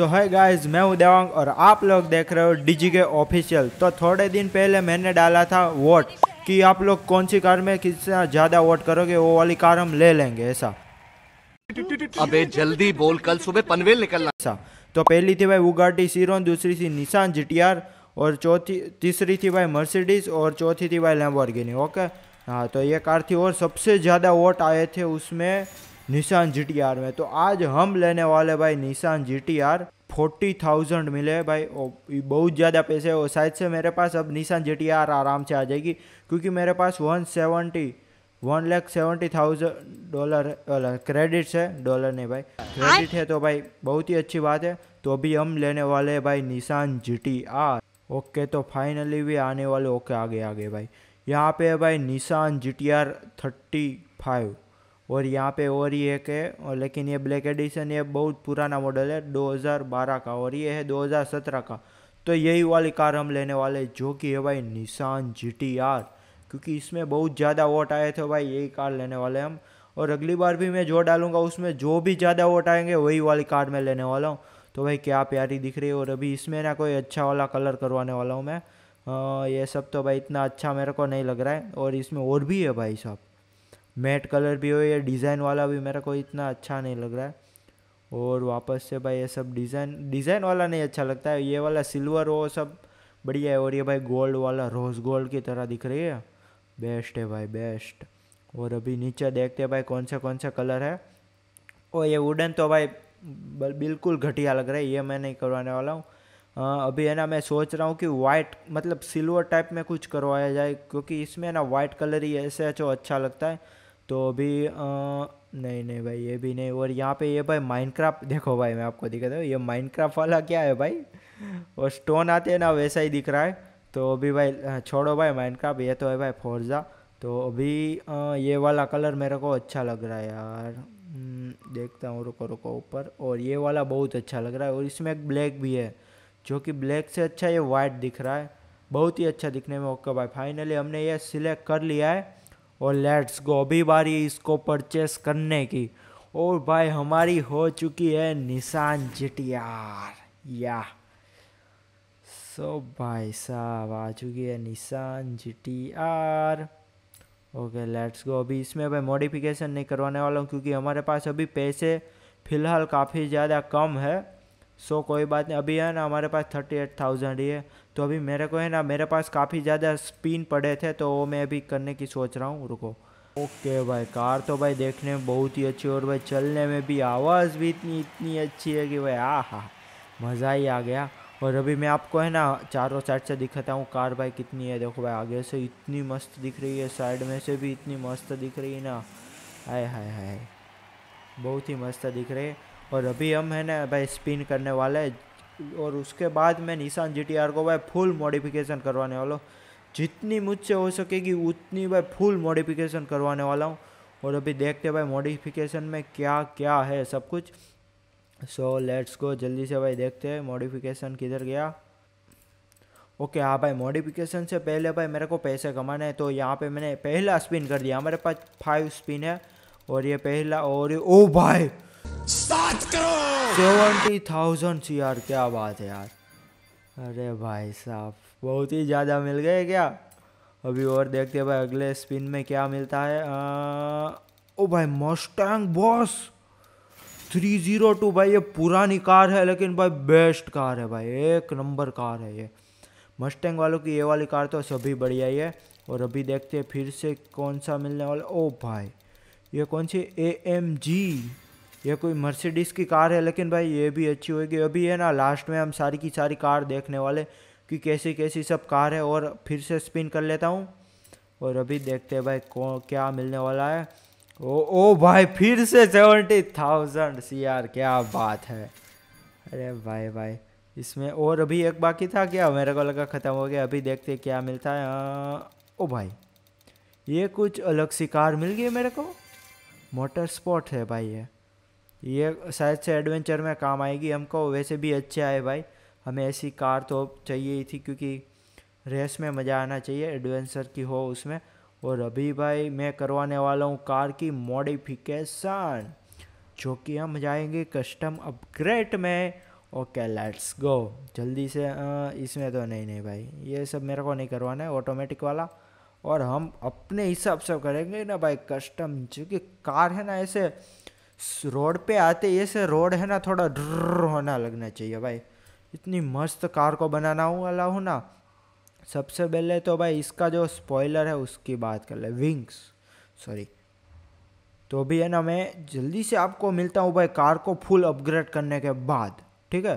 सो तो है गाइस मैं हूँ देवांग और आप लोग देख रहे हो डीजी के ऑफिशियल तो थोड़े दिन पहले मैंने डाला था वोट कि आप लोग कौन सी कार में कितना ज़्यादा वोट करोगे वो वाली कार हम ले लेंगे ऐसा अबे जल्दी बोल कल सुबह पनवेल निकलना ऐसा तो पहली थी भाई उगाटी सीरोन दूसरी थी निशान जी और चौथी तीसरी थी भाई मर्सिडीज और चौथी थी भाई लैम्बोर्गिनी ओके हाँ तो ये कार थी और सबसे ज़्यादा वोट आए थे उसमें निशान जी टी आर में तो आज हम लेने वाले भाई Nissan G T R forty thousand मिले भाई बहुत ज़्यादा पैसे है और शायद से मेरे पास अब निशान जी टी आर आराम से आ जाएगी क्योंकि मेरे पास one seventy one lakh seventy thousand dollar credits है डॉलर नहीं भाई क्रेडिट है तो भाई बहुत ही अच्छी बात है तो अभी हम लेने वाले हैं भाई Nissan G T R okay तो फाइनली भी आने वाले ओके आगे आगे भाई यहाँ पे है भाई Nissan G T R thirty five और यहाँ पे और ही एक है और लेकिन ये ब्लैक एडिशन ये बहुत पुराना मॉडल है 2012 का और ये है 2017 का तो यही वाली कार हम लेने वाले जो कि है भाई निशान जी क्योंकि इसमें बहुत ज़्यादा वोट आए थे भाई यही कार लेने वाले हम और अगली बार भी मैं जो डालूंगा उसमें जो भी ज़्यादा वोट आएंगे वही वाली कार मैं लेने वाला हूँ तो भाई क्या प्यारी दिख रही है और अभी इसमें ना कोई अच्छा वाला कलर करवाने वाला हूँ मैं आ, हाँ, ये सब तो भाई इतना अच्छा मेरे को नहीं लग रहा है और इसमें और भी है भाई साहब मैट कलर भी हो या डिज़ाइन वाला भी मेरा कोई इतना अच्छा नहीं लग रहा है और वापस से भाई ये सब डिज़ाइन डिज़ाइन वाला नहीं अच्छा लगता है ये वाला सिल्वर वो सब बढ़िया है और ये भाई गोल्ड वाला रोज़ गोल्ड की तरह दिख रही है बेस्ट है भाई बेस्ट और अभी नीचे देखते हैं भाई कौन सा कौन सा कलर है और ये वुडन तो भाई बिल्कुल घटिया लग रहा है ये मैं नहीं करवाने वाला हूँ अभी है ना मैं सोच रहा हूँ कि वाइट मतलब सिल्वर टाइप में कुछ करवाया जाए क्योंकि इसमें ना वाइट कलर ही ऐसे जो अच्छा लगता है तो अभी आ, नहीं नहीं भाई ये भी नहीं और यहाँ पे ये भाई माइनक्राफ्ट देखो भाई मैं आपको दिखा दूँ ये माइनक्राफ्ट वाला क्या है भाई और स्टोन आते हैं ना वैसा ही दिख रहा है तो अभी भाई छोड़ो भाई माइनक्राफ्ट ये तो है भाई फोर्जा तो अभी आ, ये वाला कलर मेरे को अच्छा लग रहा है यार हम्म, देखता हूँ रुको रुको ऊपर और ये वाला बहुत अच्छा लग रहा है और इसमें एक ब्लैक भी है जो कि ब्लैक से अच्छा ये वाइट दिख रहा है बहुत ही अच्छा दिखने में ओके भाई फाइनली हमने ये सिलेक्ट कर लिया है और लेट्स गो अभी बारी इसको परचेस करने की और भाई हमारी हो चुकी है निशान जिटियार या सो भाई साहब आ चुकी है निशान जिटियार ओके लेट्स गो अभी इसमें भाई मॉडिफिकेशन नहीं करवाने वाला हूँ क्योंकि हमारे पास अभी पैसे फ़िलहाल काफ़ी ज़्यादा कम है सो so, कोई बात नहीं अभी है ना हमारे पास थर्टी एट थाउजेंड ही है तो अभी मेरे को है ना मेरे पास काफ़ी ज़्यादा स्पिन पड़े थे तो वो मैं अभी करने की सोच रहा हूँ रुको ओके भाई कार तो भाई देखने में बहुत ही अच्छी और भाई चलने में भी आवाज़ भी इतनी इतनी अच्छी है कि भाई आ हा मज़ा ही आ गया और अभी मैं आपको है ना चारों साइड से दिखाता हूँ कार भाई कितनी है देखो भाई आगे से इतनी मस्त दिख रही है साइड में से भी इतनी मस्त दिख रही है ना हाय हाय हाय बहुत ही मस्त दिख रही है और अभी हम है ना भाई स्पिन करने वाले हैं और उसके बाद मैं निशान जी को भाई फुल मॉडिफिकेशन करवाने वाला हूँ जितनी मुझसे हो सकेगी उतनी भाई फुल मॉडिफिकेशन करवाने वाला हूँ और अभी देखते भाई मॉडिफिकेशन में क्या क्या है सब कुछ सो लेट्स गो जल्दी से भाई देखते हैं मॉडिफिकेशन किधर गया ओके okay, हाँ भाई मॉडिफिकेशन से पहले भाई मेरे को पैसे कमाने हैं तो यहाँ पे मैंने पहला स्पिन कर दिया हमारे पास फाइव स्पिन है और ये पहला और ये, ओ भाई स्टार्ट करो सेवेंटी थाउजेंड सी यार क्या बात है यार अरे भाई साहब बहुत ही ज़्यादा मिल गए क्या अभी और देखते हैं भाई अगले स्पिन में क्या मिलता है आ, ओ भाई Mustang Boss three zero two भाई ये पुरानी कार है लेकिन भाई बेस्ट कार है भाई एक नंबर कार है ये मस्टैंग वालों की ये वाली कार तो सभी बढ़िया ही है और अभी देखते हैं फिर से कौन सा मिलने वाला ओ भाई ये कौन सी ए एम जी ये कोई मर्सिडीज़ की कार है लेकिन भाई ये भी अच्छी होगी अभी है ना लास्ट में हम सारी की सारी कार देखने वाले कि कैसी कैसी सब कार है और फिर से स्पिन कर लेता हूँ और अभी देखते हैं भाई कौन क्या मिलने वाला है ओ ओ भाई फिर से सेवेंटी थाउजेंड सी आर क्या बात है अरे भाई भाई इसमें और अभी एक बाकी था क्या मेरे को लगा ख़त्म हो गया अभी देखते क्या मिलता है आ, ओ भाई ये कुछ अलग सी कार मिल गई मेरे को मोटर स्पोर्ट है भाई ये ये शायद से एडवेंचर में काम आएगी हमको वैसे भी अच्छे आए भाई हमें ऐसी कार तो चाहिए ही थी क्योंकि रेस में मज़ा आना चाहिए एडवेंचर की हो उसमें और अभी भाई मैं करवाने वाला हूँ कार की मॉडिफिकेशन जो कि हम जाएंगे कस्टम अपग्रेड में ओके लेट्स गो जल्दी से आ, इसमें तो नहीं नहीं भाई ये सब मेरे को नहीं करवाना है ऑटोमेटिक वाला और हम अपने हिसाब से करेंगे ना भाई कस्टम जो कि कार है ना ऐसे रोड पे आते ये ऐसे रोड है ना थोड़ा ड्र होना लगना चाहिए भाई इतनी मस्त कार को बनाना हूँ वाला हूँ ना सबसे पहले तो भाई इसका जो स्पॉइलर है उसकी बात कर ले विंग्स सॉरी तो भी है ना मैं जल्दी से आपको मिलता हूँ भाई कार को फुल अपग्रेड करने के बाद ठीक है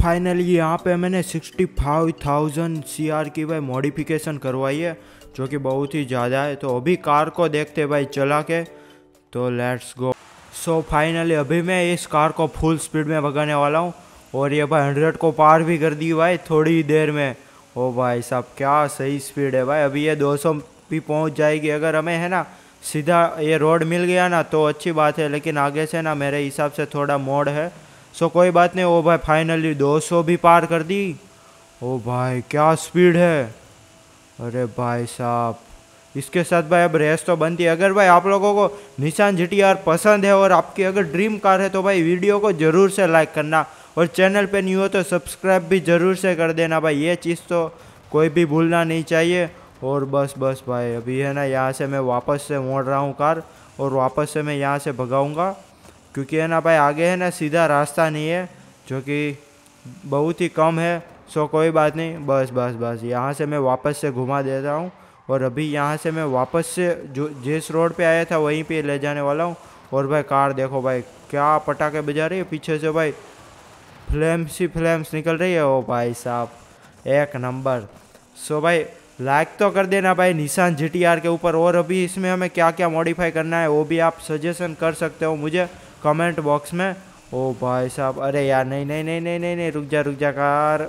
फाइनली यहाँ पे मैंने 65,000 आर की भाई मॉडिफिकेशन करवाई है जो कि बहुत ही ज़्यादा है तो अभी कार को देखते भाई चला के तो लेट्स गो सो फाइनली अभी मैं इस कार को फुल स्पीड में भगाने वाला हूँ और ये भाई हंड्रेड को पार भी कर दी भाई थोड़ी देर में ओ भाई साहब क्या सही स्पीड है भाई अभी ये 200 भी पहुँच जाएगी अगर हमें है ना सीधा ये रोड मिल गया ना तो अच्छी बात है लेकिन आगे से ना मेरे हिसाब से थोड़ा मोड़ है सो कोई बात नहीं ओ भाई फाइनली 200 भी पार कर दी ओ भाई क्या स्पीड है अरे भाई साहब इसके साथ भाई अब रेस तो बनती है अगर भाई आप लोगों को निशान जी पसंद है और आपकी अगर ड्रीम कार है तो भाई वीडियो को ज़रूर से लाइक करना और चैनल पे नहीं हो तो सब्सक्राइब भी ज़रूर से कर देना भाई ये चीज़ तो कोई भी भूलना नहीं चाहिए और बस बस भाई अभी है ना यहाँ से मैं वापस से मोड़ रहा हूँ कार और वापस से मैं यहाँ से भगाऊँगा क्योंकि है ना भाई आगे है ना सीधा रास्ता नहीं है जो कि बहुत ही कम है सो कोई बात नहीं बस बस बस यहाँ से मैं वापस से घुमा देता हूँ और अभी यहाँ से मैं वापस से जो जिस रोड पे आया था वहीं पे ले जाने वाला हूँ और भाई कार देखो भाई क्या पटाखे बजा रही है पीछे से भाई फ्लेम्स ही फ्लेम्स निकल रही है ओ भाई साहब एक नंबर सो भाई लाइक तो कर देना भाई निशान जी के ऊपर और अभी इसमें हमें क्या क्या मॉडिफाई करना है वो भी आप सजेशन कर सकते हो मुझे कमेंट बॉक्स में ओ भाई साहब अरे यार नहीं नहीं नहीं नहीं नहीं नहीं रुक जा रुक जा कार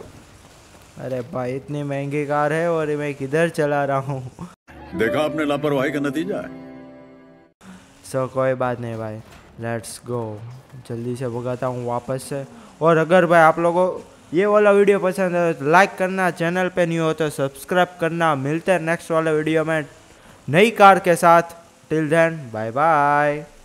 अरे भाई इतनी महंगी कार है और मैं किधर चला रहा हूँ देखा आपने लापरवाही का नतीजा है सो so, कोई बात नहीं भाई लेट्स गो जल्दी से भगाता हूँ वापस से और अगर भाई आप लोगों ये वाला वीडियो पसंद आए तो लाइक करना चैनल पे नहीं हो तो सब्सक्राइब करना मिलते हैं नेक्स्ट वाले वीडियो में नई कार के साथ टिल देन बाय बाय